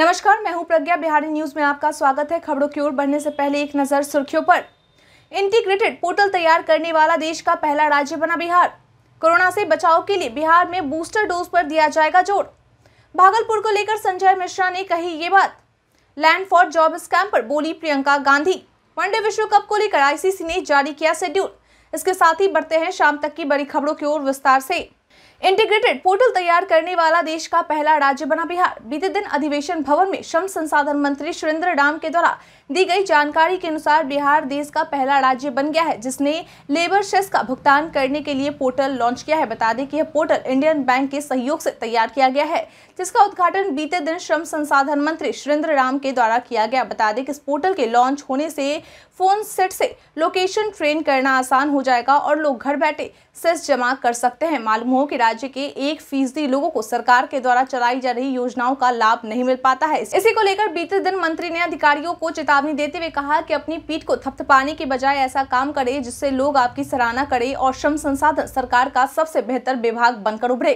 नमस्कार मैं हूं प्रज्ञा बिहारी न्यूज में आपका स्वागत है खबरों की ओर बढ़ने से पहले एक नजर सुर्खियों पर इंटीग्रेटेड पोर्टल तैयार करने वाला देश का पहला राज्य बना बिहार कोरोना से बचाव के लिए बिहार में बूस्टर डोज पर दिया जाएगा जोर भागलपुर को लेकर संजय मिश्रा ने कही ये बात लैंड फॉर जॉब स्कैम पर बोली प्रियंका गांधी वनडे विश्व कप को लेकर आईसीसी ने जारी किया शेड्यूल इसके साथ ही बढ़ते हैं शाम तक की बड़ी खबरों की ओर विस्तार से इंटीग्रेटेड पोर्टल तैयार करने वाला देश का पहला राज्य बना बिहार बीते दिन अधिवेशन भवन में श्रम संसाधन मंत्री सुरेंद्र डाम के द्वारा दी गई जानकारी के अनुसार बिहार देश का पहला राज्य बन गया है जिसने लेबर सेस का भुगतान करने के लिए पोर्टल लॉन्च किया है बता दें कि यह पोर्टल इंडियन बैंक के सहयोग से तैयार किया गया है जिसका उद्घाटन बीते दिन श्रम संसाधन मंत्री सुरेंद्र राम के द्वारा किया गया बता दें कि इस पोर्टल के लॉन्च होने से फोन सेट से लोकेशन ट्रेन करना आसान हो जाएगा और लोग घर बैठे सेस जमा कर सकते हैं मालूम हो कि राज्य के एक फीसदी लोगों को सरकार के द्वारा चलाई जा रही योजनाओं का लाभ नहीं मिल पाता है इसी को लेकर बीते दिन मंत्री ने अधिकारियों को चेतावनी देते हुए कहा कि अपनी पीठ को थपथपाने के बजाय ऐसा काम करे जिससे लोग आपकी सराहना करे और श्रम संसाधन सरकार का सबसे बेहतर विभाग बनकर उभरे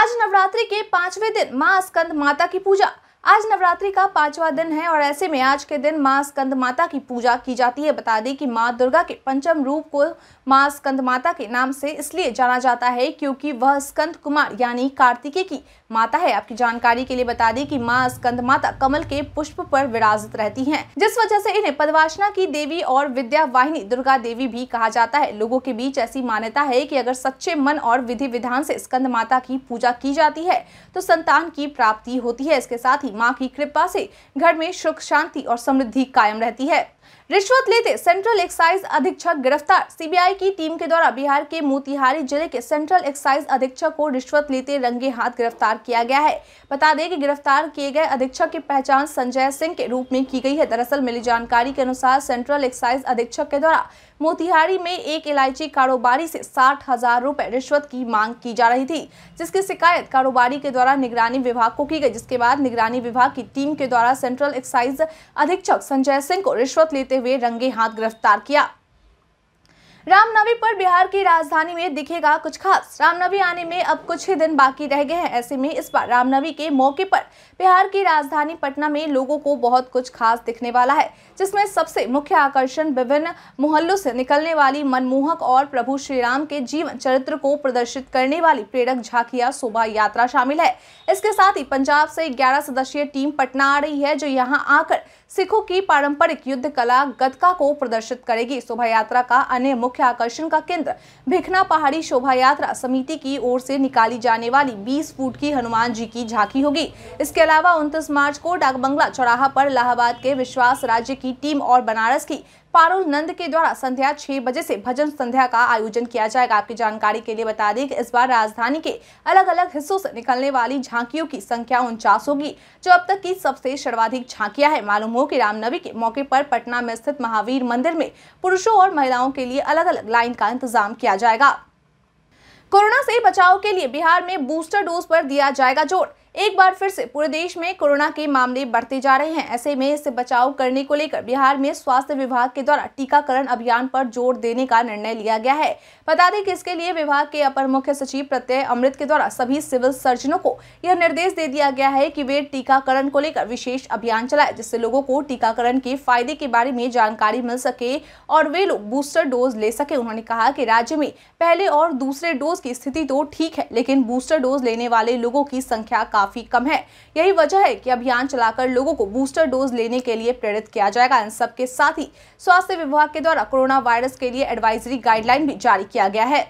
आज नवरात्रि के पांचवें दिन माँ स्कंद माता की पूजा आज नवरात्रि का पांचवा दिन है और ऐसे में आज के दिन माँ स्कंद माता की पूजा की जाती है बता दें कि माँ दुर्गा के पंचम रूप को माँ स्कंद माता के नाम से इसलिए जाना जाता है क्योंकि वह स्कंद कुमार यानी कार्तिकेय की माता है आपकी जानकारी के लिए बता दें कि माँ स्कंद माता कमल के पुष्प पर विराजित रहती है जिस वजह से इन्हें पदवासना की देवी और विद्या वाहिनी दुर्गा देवी भी कहा जाता है लोगों के बीच ऐसी मान्यता है कि अगर सच्चे मन और विधि विधान से स्कंद माता की पूजा की जाती है तो संतान की प्राप्ति होती है इसके साथ ही माँ की कृपा से घर में सुख शांति और समृद्धि कायम रहती है रिश्वत लेते सेंट्रल एक्साइज अधीक्षक गिरफ्तार सीबीआई की टीम के द्वारा बिहार के मोतिहारी जिले के सेंट्रल एक्साइज अधीक्षक को रिश्वत लेते रंगे हाथ गिरफ्तार किया गया है बता दें कि गिरफ्तार किए गए अधीक्षक की पहचान संजय सिंह के रूप में की गई है दरअसल मिली जानकारी के अनुसार सेंट्रल एक्साइज अधीक्षक के द्वारा मोतिहारी में एक इलायची कारोबारी से साठ हजार रूपए रिश्वत की मांग की जा रही थी जिसकी शिकायत कारोबारी के द्वारा निगरानी विभाग को की गई जिसके बाद निगरानी विभाग की टीम के द्वारा सेंट्रल एक्साइज अधीक्षक संजय सिंह को रिश्वत लेते हुए रंगे हाथ गिरफ्तार किया रामनवमी पर बिहार की राजधानी में दिखेगा कुछ खास रामनवमी आने में अब कुछ ही दिन बाकी रह गए हैं ऐसे में इस बार रामनवमी के मौके पर बिहार की राजधानी पटना में लोगों को बहुत कुछ खास दिखने वाला है जिसमें सबसे मुख्य आकर्षण विभिन्न मोहल्लों से निकलने वाली मनमोहक और प्रभु श्री राम के जीवन चरित्र को प्रदर्शित करने वाली प्रेरक झाकिया शोभा यात्रा शामिल है इसके साथ ही पंजाब से ग्यारह सदस्यीय टीम पटना आ रही है जो यहाँ आकर सिखों की पारंपरिक युद्ध कला गतका को प्रदर्शित करेगी शोभा यात्रा का अन्य मुख्य आकर्षण का केंद्र भिखना पहाड़ी शोभा यात्रा समिति की ओर से निकाली जाने वाली 20 फुट की हनुमान जी की झांकी होगी इसके अलावा 29 मार्च को डाकबंगला चौराहा पर इलाहाबाद के विश्वास राज्य की टीम और बनारस की पारुल नंद के द्वारा संध्या छह बजे से भजन संध्या का आयोजन किया जाएगा आपकी जानकारी के लिए बता दें कि इस बार राजधानी के अलग अलग हिस्सों से निकलने वाली झांकियों की संख्या उनचास होगी जो अब तक की सबसे सर्वाधिक झांकियां है मालूम हो कि रामनवी के मौके पर पटना में स्थित महावीर मंदिर में पुरुषों और महिलाओं के लिए अलग अलग लाइन का इंतजाम किया जाएगा कोरोना से बचाव के लिए बिहार में बूस्टर डोज पर दिया जाएगा जोर एक बार फिर से पूरे देश में कोरोना के मामले बढ़ते जा रहे हैं ऐसे में इससे बचाव करने को लेकर बिहार में स्वास्थ्य विभाग के द्वारा टीकाकरण अभियान पर जोर देने का निर्णय लिया गया है बता दें कि इसके लिए विभाग के अपर मुख्य सचिव प्रत्यय अमृत के द्वारा सभी सिविल सर्जनों को यह निर्देश दे दिया गया है की वे टीकाकरण को लेकर विशेष अभियान चलाए जिससे लोगों को टीकाकरण के फायदे के बारे में जानकारी मिल सके और वे लोग बूस्टर डोज ले सके उन्होंने कहा की राज्य में पहले और दूसरे डोज की स्थिति तो ठीक है लेकिन बूस्टर डोज लेने वाले लोगों की संख्या काफी काफी कम है यही वजह है कि अभियान चलाकर लोगों को बूस्टर डोज लेने के लिए प्रेरित किया जाएगा इन सबके साथ ही स्वास्थ्य विभाग के द्वारा कोरोना वायरस के लिए एडवाइजरी गाइडलाइन भी जारी किया गया है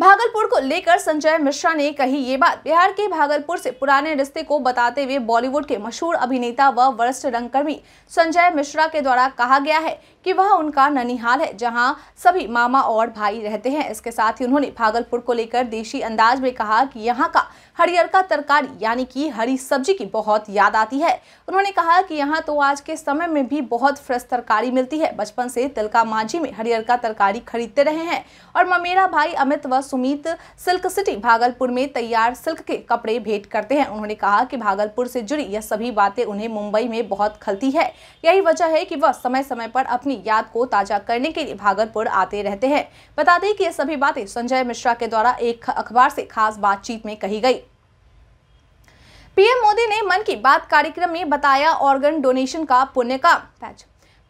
भागलपुर को लेकर संजय मिश्रा ने कही ये बात बिहार के भागलपुर से पुराने रिश्ते को बताते हुए बॉलीवुड के मशहूर अभिनेता व वरिष्ठ रंगकर्मी संजय मिश्रा के द्वारा कहा गया है कि वह उनका ननिहाल है जहां सभी मामा और भाई रहते हैं इसके साथ ही उन्होंने भागलपुर को लेकर देशी अंदाज में कहा कि यहां का हरियर का तरकारी यानी कि हरी सब्जी की बहुत याद आती है उन्होंने कहा कि यहाँ तो आज के समय में भी बहुत फ्रेश तरकारी मिलती है बचपन से तिलका मांझी में हरियर का तरकारी खरीदते रहे हैं और ममेरा भाई अमित व सुमित सिल्क सिटी भागलपुर में तैयार सिल्क के कपड़े भेंट करते हैं उन्होंने कहा कि भागलपुर से जुड़ी यह सभी बातें उन्हें मुंबई में बहुत खलती है यही वजह है कि वह समय समय पर अपनी याद को ताजा करने के लिए भागलपुर आते रहते हैं बता दें कि ये सभी बातें संजय मिश्रा के द्वारा एक अखबार से खास बातचीत में कही गई पीएम मोदी ने मन की बात कार्यक्रम में बताया ऑर्गन डोनेशन का पुण्य काम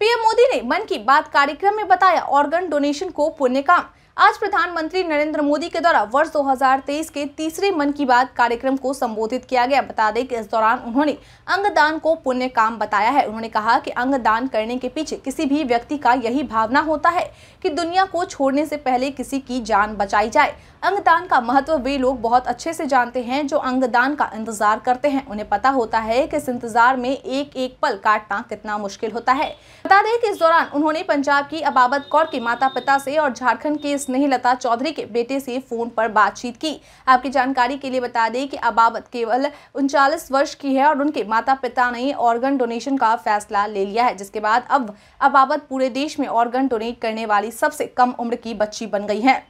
पीएम मोदी ने मन की बात कार्यक्रम में बताया ऑर्गन डोनेशन को पुण्य काम आज प्रधानमंत्री नरेंद्र मोदी के द्वारा वर्ष 2023 के तीसरे मन की बात कार्यक्रम को संबोधित किया गया बता दें कि इस दौरान उन्होंने अंगदान को पुण्य काम बताया है उन्होंने कहा कि अंगदान करने के पीछे किसी भी व्यक्ति का यही भावना होता है कि दुनिया को छोड़ने से पहले किसी की जान बचाई जाए अंगदान का महत्व वे लोग बहुत अच्छे से जानते हैं जो अंगदान का इंतजार करते हैं उन्हें पता होता है कि इस इंतजार में एक एक पल काटना कितना मुश्किल होता है बता दें कि इस दौरान उन्होंने पंजाब की अबाबत कौर के माता पिता से और झारखंड के पुलिस लता चौधरी के बेटे से फोन पर बातचीत की आपकी जानकारी के लिए बता दें कि अबावत केवल उनचालीस वर्ष की है और उनके माता पिता ने ऑर्गन डोनेशन का फैसला ले लिया है जिसके बाद अब अबावत पूरे देश में ऑर्गन डोनेट करने वाली सबसे कम उम्र की बच्ची बन गई है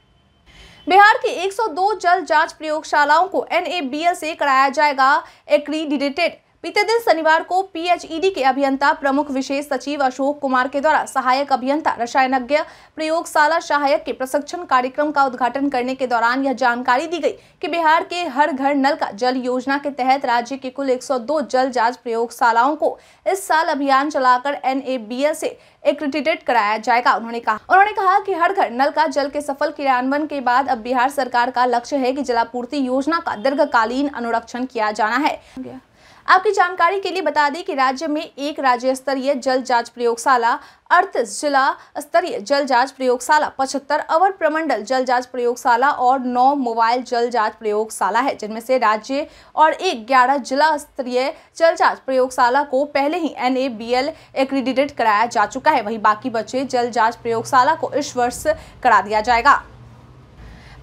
बिहार की 102 जल जांच प्रयोगशालाओं को एन से कराया जाएगा एक्रीडिटेड बीते दिन शनिवार को पीएचईडी के अभियंता प्रमुख विशेष सचिव अशोक कुमार के द्वारा सहायक अभियंता रसायनज्ञ प्रयोगशाला सहायक के प्रशिक्षण कार्यक्रम का उद्घाटन करने के दौरान यह जानकारी दी गई कि बिहार के हर घर नल का जल योजना के तहत राज्य के कुल 102 जल जांच प्रयोगशालाओं को इस साल अभियान चलाकर एन से एक्रेडिटेड कराया जाएगा उन्होंने कहा उन्होंने कहा कि हर घर नल का जल के सफल क्रियान्वयन के बाद अब बिहार सरकार का लक्ष्य है कि जलापूर्ति योजना का दीर्घकालीन अनुरक्षण किया जाना है आपकी जानकारी के लिए बता दें कि राज्य में एक राज्य स्तरीय जल जांच प्रयोगशाला अड़तीस जिला स्तरीय जल जांच प्रयोगशाला पचहत्तर अवर प्रमंडल जल जांच प्रयोगशाला और नौ मोबाइल जल जांच प्रयोगशाला है जिनमें से राज्य और एक ग्यारह जिला स्तरीय जल जांच प्रयोगशाला को पहले ही N A B L accredited कराया जा चुका है वहीं बाकी बचे जल जांच प्रयोगशाला को इस वर्ष करा दिया जाएगा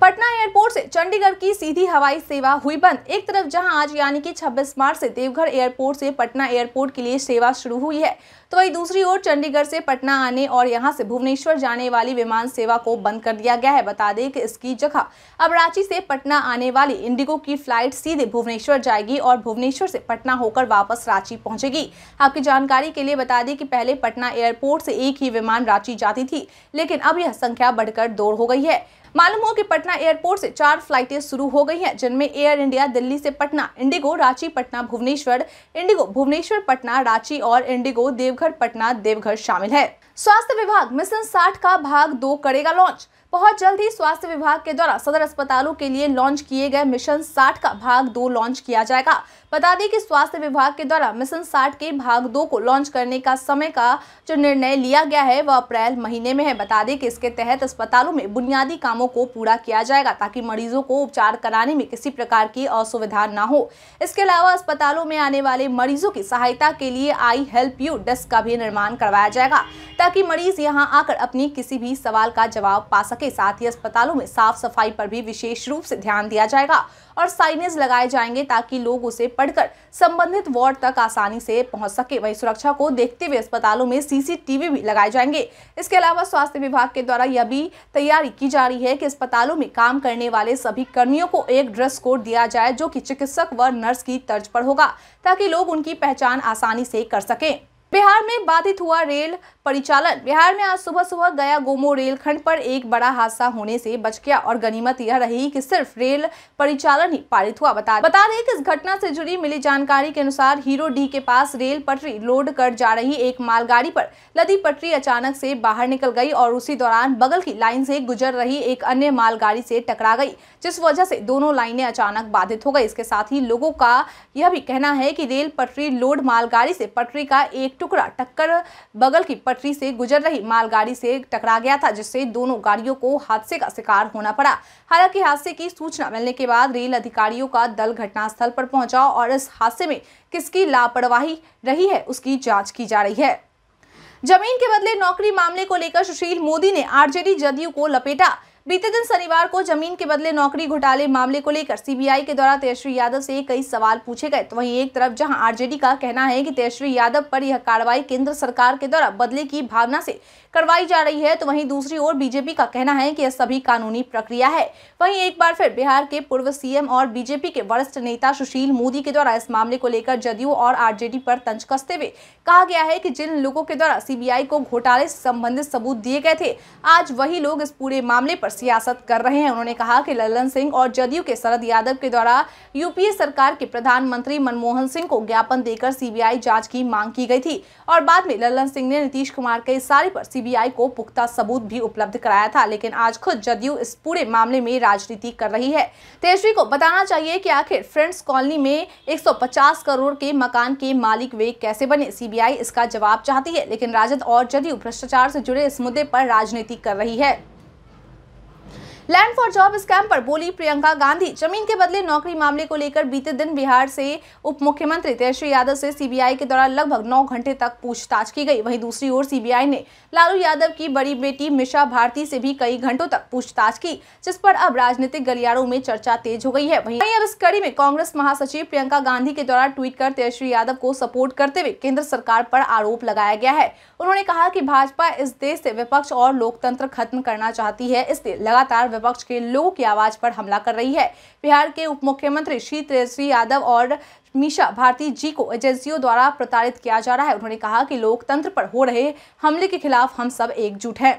पटना एयरपोर्ट से चंडीगढ़ की सीधी हवाई सेवा हुई बंद एक तरफ जहां आज यानी कि 26 मार्च से देवघर एयरपोर्ट से पटना एयरपोर्ट के लिए सेवा शुरू हुई है तो वहीं दूसरी ओर चंडीगढ़ से पटना आने और यहां से भुवनेश्वर जाने वाली विमान सेवा को बंद कर दिया गया है बता दें कि इसकी जगह अब रांची से पटना आने वाली इंडिगो की फ्लाइट सीधे भुवनेश्वर जाएगी और भुवनेश्वर से पटना होकर वापस रांची पहुंचेगी आपकी जानकारी के लिए बता दें कि पहले पटना एयरपोर्ट से एक ही विमान रांची जाती थी लेकिन अब यह संख्या बढ़कर दो हो गई है मालूम हो कि पटना एयरपोर्ट से चार फ्लाइटें शुरू हो गई हैं जिनमें एयर इंडिया दिल्ली से पटना इंडिगो रांची पटना भुवनेश्वर इंडिगो भुवनेश्वर पटना रांची और इंडिगो देवघर पटना देवघर शामिल है स्वास्थ्य विभाग मिशन साठ का भाग दो करेगा लॉन्च बहुत जल्द ही स्वास्थ्य विभाग के द्वारा सदर अस्पतालों के लिए लॉन्च किए गए मिशन साठ का भाग दो लॉन्च किया जाएगा बता दें कि स्वास्थ्य विभाग के द्वारा मिशन साठ के भाग दो को लॉन्च करने का समय का जो निर्णय लिया गया है वह अप्रैल महीने में है बता दें कि इसके तहत अस्पतालों में बुनियादी कामों को पूरा किया जाएगा ताकि मरीजों को उपचार कराने में किसी प्रकार की असुविधा न हो इसके अलावा अस्पतालों में आने वाले मरीजों की सहायता के लिए आई हेल्प यू डेस्क का भी निर्माण करवाया जाएगा ताकि मरीज यहाँ आकर अपनी किसी भी सवाल का जवाब पा सके के साथ ही अस्पतालों में साफ सफाई पर भी विशेष रूप से ध्यान दिया जाएगा और साइनेज लगाए जाएंगे ताकि लोग उसे पढ़कर संबंधित वार्ड तक आसानी से पहुंच सके वही सुरक्षा को देखते हुए अस्पतालों में सीसीटीवी भी लगाए जाएंगे इसके अलावा स्वास्थ्य विभाग के द्वारा यह भी तैयारी की जा रही है कि अस्पतालों में काम करने वाले सभी कर्मियों को एक ड्रेस कोड दिया जाए जो की चिकित्सक व नर्स की तर्ज पर होगा ताकि लोग उनकी पहचान आसानी से कर सके बिहार में बाधित हुआ रेल परिचालन बिहार में आज सुबह सुबह गया गोमो रेलखंड पर एक बड़ा हादसा होने से बच गया और गनीमत यह रही कि सिर्फ रेल परिचालन ही पारित हुआ बता बता दें कि इस घटना से जुड़ी मिली जानकारी के अनुसार हीरो डी के पास रेल पटरी लोड कर जा रही एक मालगाड़ी पर लदी पटरी अचानक से बाहर निकल गई और उसी दौरान बगल की लाइन से गुजर रही एक अन्य मालगाड़ी से टकरा गई जिस वजह से दोनों लाइने अचानक बाधित हो गई इसके साथ ही लोगों का यह भी कहना है की रेल पटरी लोड मालगाड़ी से पटरी का एक टुकड़ा टक्कर बगल की पटरी से गुजर रही मालगाड़ी से टकरा गया था जिससे दोनों गाड़ियों को हादसे का शिकार होना पड़ा हालांकि हादसे की सूचना मिलने के बाद रेल अधिकारियों का दल घटनास्थल पर पहुंचा और इस हादसे में किसकी लापरवाही रही है उसकी जाँच की जा रही है जमीन के बदले नौकरी मामले को लेकर सुशील मोदी ने आरजेडी जदयू को लपेटा बीते दिन शनिवार को जमीन के बदले नौकरी घोटाले मामले को लेकर सीबीआई के द्वारा तेजस्वी यादव से कई सवाल पूछे गए तो वहीं एक तरफ जहां आरजेडी का कहना है कि तेजस्वी यादव पर यह कार्रवाई केंद्र सरकार के द्वारा बदले की भावना से करवाई जा रही है तो वहीं दूसरी ओर बीजेपी का कहना है कि यह सभी कानूनी प्रक्रिया है वही एक बार फिर बिहार के पूर्व सीएम और बीजेपी के वरिष्ठ नेता सुशील मोदी के द्वारा इस मामले को लेकर जदयू और आर पर तंज कसते हुए कहा गया है की जिन लोगों के द्वारा सीबीआई को घोटाले से संबंधित सबूत दिए गए थे आज वही लोग इस पूरे मामले पर सियासत कर रहे हैं उन्होंने कहा कि ललन सिंह और जदयू के शरद यादव के द्वारा यूपीए सरकार के प्रधानमंत्री मनमोहन सिंह को ज्ञापन देकर सीबीआई जांच की मांग की गई थी और बाद में ललन सिंह ने नीतीश कुमार के इशारे पर सीबीआई को पुख्ता सबूत भी उपलब्ध कराया था लेकिन आज खुद जदयू इस पूरे मामले में राजनीति कर रही है तेजस्वी को बताना चाहिए की आखिर फ्रेंड्स कॉलोनी में एक करोड़ के मकान के मालिक वे कैसे बने सीबीआई इसका जवाब चाहती है लेकिन राजद और जदयू भ्रष्टाचार से जुड़े इस मुद्दे पर राजनीति कर रही है लैंड फॉर जॉब स्कैम पर बोली प्रियंका गांधी जमीन के बदले नौकरी मामले को लेकर बीते दिन बिहार से उप मुख्यमंत्री तेजस्वी यादव से सीबीआई के द्वारा लगभग नौ घंटे तक पूछताछ की गई वहीं दूसरी ओर सीबीआई ने लालू यादव की बड़ी बेटी मिशा भारती से भी कई घंटों तक पूछताछ की जिस पर अब राजनीतिक गलियारों में चर्चा तेज हो गई है वही अब इस कड़ी में कांग्रेस महासचिव प्रियंका गांधी के द्वारा ट्वीट कर तेजस्वी यादव को सपोर्ट करते हुए केंद्र सरकार पर आरोप लगाया गया है उन्होंने कहा की भाजपा इस देश से विपक्ष और लोकतंत्र खत्म करना चाहती है इसलिए लगातार विपक्ष के लोगों की आवाज पर हमला कर रही है बिहार के उप मुख्यमंत्री श्री तेजस्वी यादव और मीशा भारती जी को एजेंसियों द्वारा प्रताड़ित किया जा रहा है उन्होंने कहा कि लोकतंत्र पर हो रहे हमले के खिलाफ हम सब एकजुट हैं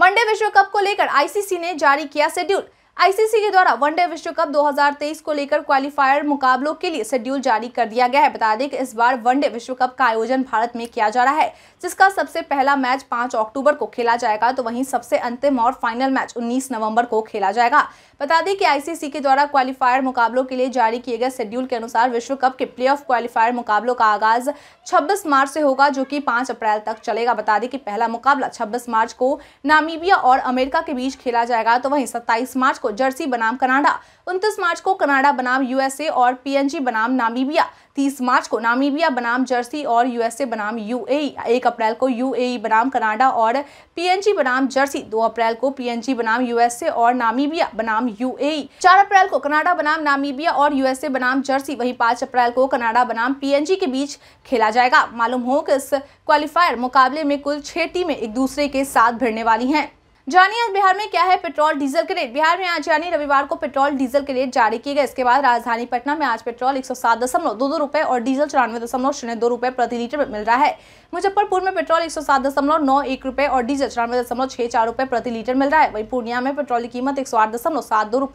वनडे विश्व कप को लेकर आईसीसी ने जारी किया शेड्यूल आईसीसी के द्वारा वनडे विश्व कप 2023 को लेकर क्वालिफायर मुकाबलों के लिए शेड्यूल जारी कर दिया गया है बता दें कि इस बार वनडे विश्व कप का आयोजन भारत में किया जा रहा है जिसका सबसे पहला मैच 5 अक्टूबर को खेला जाएगा तो वहीं सबसे अंतिम और फाइनल मैच 19 नवंबर को खेला जाएगा बता दें कि आईसीसी के द्वारा क्वालिफायर मुकाबलों के लिए जारी किए गए शेड्यूल के अनुसार विश्व कप के प्ले क्वालिफायर मुकाबलों का आगाज छब्बीस मार्च से होगा जो की पांच अप्रैल तक चलेगा बता दें कि पहला मुकाबला छब्बीस मार्च को नामीबिया और अमेरिका के बीच खेला जाएगा तो वहीं सत्ताईस मार्च को जर्सी बनाम कनाडा उनतीस मार्च को कनाडा बनाम यूएसए और पीएनजी बनाम नामीबिया तीस मार्च को नामीबिया बनाम जर्सी और यूएसए बनाम यूएई 1 अप्रैल को यूएई बनाम कनाडा और पीएनजी बनाम जर्सी 2 अप्रैल को पीएनजी बनाम यूएसए और नामीबिया बनाम यूएई चार अप्रैल को कनाडा बनाम नामीबिया और यूएसए बनाम जर्सी वही पांच अप्रैल को कनाडा बनाम पीएनजी के बीच खेला जाएगा मालूम हो कि इस क्वालिफायर मुकाबले में कुल छह टीमें एक दूसरे के साथ भिड़ने वाली हैं जानिए आज बिहार में क्या है पेट्रोल डीजल के रेट बिहार में आज यानी रविवार को पेट्रोल डीजल के रेट जारी किए गए इसके बाद राजधानी पटना में आज पेट्रोल एक सौ सात दशमलव दो दो रुपए और डीजल चौरानवे दशमलव शून्य दो रुपए प्रति लीटर मिल रहा है मुजफ्फरपुर में पेट्रोल एक सौ सात दशमलव नौ एक रुपये और डीजल चौरानवे दशमलव छह चार रुपए प्रति लीटर मिल रहा है वही पूर्णिया में पेट्रोल की कीमत एक सौ आठ दशमलव सात दो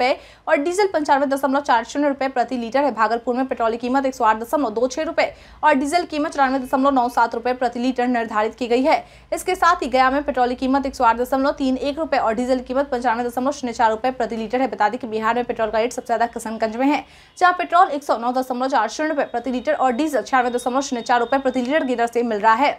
और डीजल पंचानवे दशमलव चार शून्य रुपये प्रति लीटर है भागलपुर में पेट्रोल की कीमत एक सौ आठ दशमलव दो छह रुपए और डीजल कीमत चौरानवे दशमलव नौ सात रुपए प्रति लीटर निर्धारित की गई है इसके साथ ही गया में पेट्रोल की कीमत एक सौ आठ दशमलव तीन एक रुपए और डीजल की कीमत पंचानवे दशमलव शून्य चार रुपए प्रति लीटर है बता दें कि बिहार में पेट्रोल का रेट सबसे ज्यादा किशनगंज में है जहाँ पेट्रोल एक सौ नौ दशमलव चार शून्य रुपए प्रति लीटर और डीजल छियानवे दशमलव शून्य चार रुपए प्रति लीटर की दर से मिल रहा है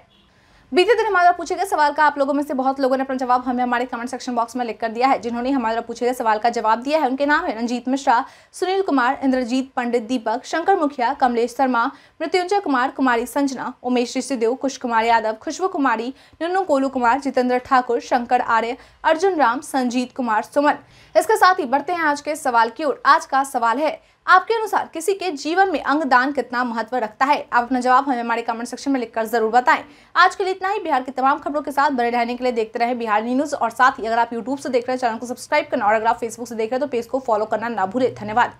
बीते दिन हमारा पूछे गए सवाल का आप लोगों में से बहुत लोगों ने अपना जवाब हमें हमारे कमेंट सेक्शन बॉक्स में लिख कर दिया है जिन्होंने हमारा पूछे गए सवाल का जवाब दिया है उनके नाम है रंजीत मिश्रा सुनील कुमार इंद्रजीत पंडित दीपक शंकर मुखिया कमलेश शर्मा मृत्युंजय कुमार कुमारी संजना उमेश ऋषिदेव कुश कुमार यादव खुशबू कुमारी नन्नू कोलू कुमार जितेंद्र ठाकुर शंकर आर्य अर्जुन राम संजीत कुमार सुमन इसके साथ ही बढ़ते हैं आज के सवाल की ओर आज का सवाल है आपके अनुसार किसी के जीवन में अंगदान कितना महत्व रखता है आप अपना जवाब हमें हमारे कमेंट सेक्शन में लिखकर जरूर बताएं आज के लिए इतना ही बिहार की तमाम खबरों के साथ बने रहने के लिए देखते रहे बिहार न्यूज और साथ ही अगर आप यूट्यूब से देख रहे हैं चैनल को सब्सक्राइब करना और अगर आप फेसबुक से देख रहे हैं तो पेज को फॉलो करना ना भूलें धन्यवाद